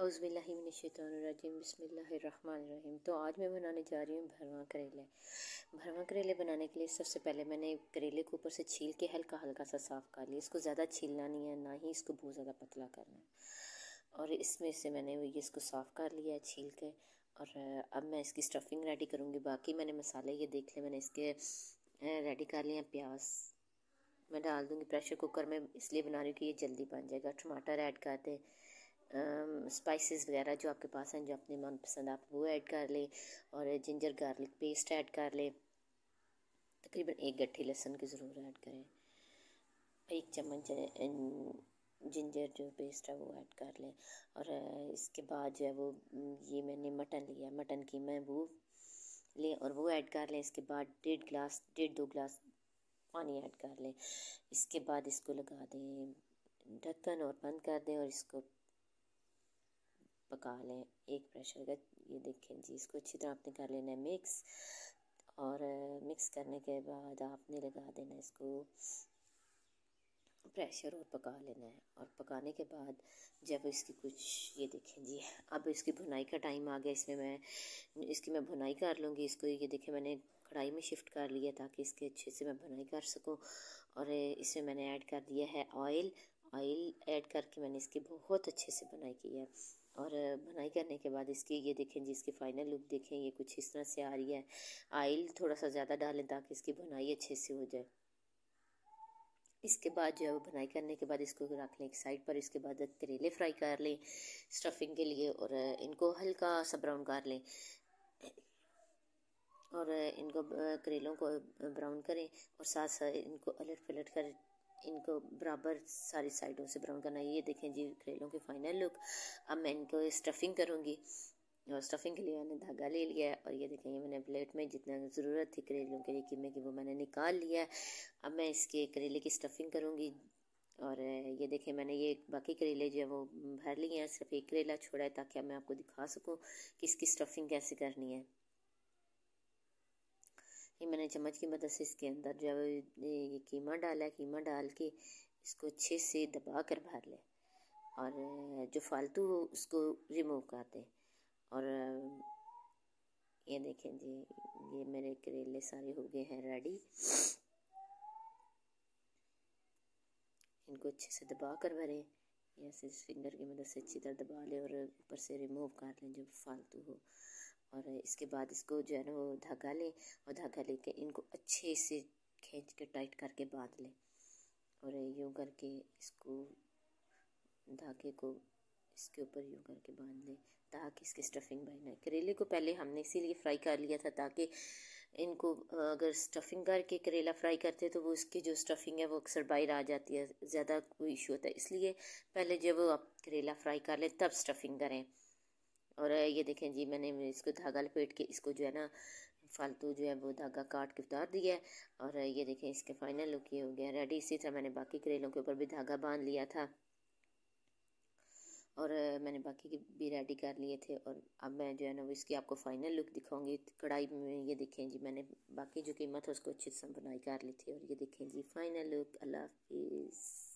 अज़बिल्लिमिनशतरजीम बसमीम तो आज मैं बनाने जा रही हूँ भरवा करेले भरवा करेले बनाने के लिए सबसे पहले मैंने करेले को ऊपर से छील के हल्का हल्का सा साफ़ कर लिया इसको ज़्यादा छीलना नहीं है ना ही इसको बहुत ज़्यादा पतला करना है और इसमें से मैंने ये इसको साफ़ कर लिया है छील के और अब मैं इसकी स्टफिंग रेडी करूँगी बाकी मैंने मसाले ये देख लिया मैंने इसके रेडी कर लिए प्याज मैं डाल दूँगी प्रेशर कुकर में इसलिए बना रही हूँ कि ये जल्दी बन जाएगा टमाटर ऐड कर दें स्पाइसेस वगैरह जो आपके पास हैं जो अपने मनपसंद आप वो ऐड कर लें और जिंजर गार्लिक पेस्ट ऐड कर लें तकरीबन एक गट्ठी लहसुन की ज़रूर ऐड करें एक चम्मच जिंजर जो पेस्ट है वो ऐड कर लें और इसके बाद जो है वो ये मैंने मटन लिया मटन की मैं वो लें और वो ऐड कर लें इसके बाद डेढ़ गिलास डेढ़ दो गिलास पानी ऐड कर लें इसके बाद इसको लगा दें ढक्कन और बंद कर दें और इसको पका लें एक प्रेशर का ये देखें जी इसको अच्छी तरह आपने कर लेना है मिक्स और मिक्स करने के बाद आपने लगा देना है इसको प्रेशर और पका लेना है और पकाने के बाद जब इसकी कुछ ये देखें जी अब इसकी भुनाई का टाइम आ गया इसमें मैं इसकी मैं भुनाई कर लूँगी इसको ये देखें मैंने कढ़ाई में शिफ्ट कर लिया ताकि इसके अच्छे से मैं भुनाई कर सकूँ और इसमें मैंने ऐड कर दिया है ऑयल ऑयल ऐड करके मैंने इसकी बहुत अच्छे से बनाई की है और बनाई करने के बाद इसकी ये देखें जी इसकी फाइनल लुक देखें ये कुछ इस तरह से आ रही है आयल थोड़ा सा ज़्यादा डालें ताकि इसकी बुनाई अच्छे से हो जाए इसके बाद जो है वो बनाई करने के बाद इसको रख लें एक साइड पर इसके बाद करेले फ्राई कर लें स्टफिंग के लिए और इनको हल्का सा ब्राउन कर लें और इनको करेलों को ब्राउन करें और साथ साथ इनको अलट पलट कर इनको बराबर सारी साइडों से ब्राउन करना है ये देखें जी करेलों की फाइनल लुक अब मैं इनको स्टफिंग करूँगी और स्टफिंग के लिए मैंने धागा ले लिया है और ये देखें ये मैंने प्लेट में जितना ज़रूरत थी करेलों के लिए कीमे की वो मैंने निकाल लिया है अब मैं इसके करेले की स्टफिंग करूँगी और ये देखें मैंने ये बाकी करेले जो है वो भर लिए हैं सिर्फ एक करेला छोड़ा है ताकि मैं आपको दिखा सकूँ कि इसकी स्टफिंग कैसे करनी है ये मैंने चम्मच की मदद से इसके अंदर जो है ये कीमा डाला है कीमा डाल के इसको अच्छे से दबा कर भर लें और जो फालतू हो उसको रिमूव कर दें और ये देखें जी ये मेरे करेले सारे हो गए हैं रेडी इनको अच्छे से दबा कर भरें या फिर फिंगर की मदद से अच्छी तरह दबा लें और ऊपर से रिमूव कर लें जो फालतू हो और इसके बाद इसको जो है ना वो धागा लें और धागा लेके इनको अच्छे से खींच के टाइट करके बांध लें और यूँ करके इसको धागे को इसके ऊपर यूँ करके बांध लें ताकि इसकी स्टफिंग बन जाए करेले को पहले हमने इसीलिए फ्राई कर लिया था ताकि इनको अगर स्टफिंग करके करेला फ्राई करते तो वो इसकी जो स्टफिंग है वो अक्सर बाहर आ जाती है ज़्यादा कोई इशू होता है इसलिए पहले जब आप करेला फ्राई कर लें तब स्टफिंग करें और ये देखें जी मैंने इसको धागा लपेट के इसको जो है ना फालतू जो है वो धागा काट के उतार दिया है और ये देखें इसके फाइनल लुक ये हो गया रेडी इसी तरह मैंने बाकी करेलों के ऊपर भी धागा बांध लिया था और मैंने बाकी भी रेडी कर लिए थे और अब मैं जो है ना वो इसकी आपको फाइनल लुक दिखाऊंगी कढ़ाई में ये देखें जी मैंने बाकी जो कीमत है उसको अच्छे से बनाई कर ली थी और ये देखें जी फाइनल लुक अल्लाह हाफिज़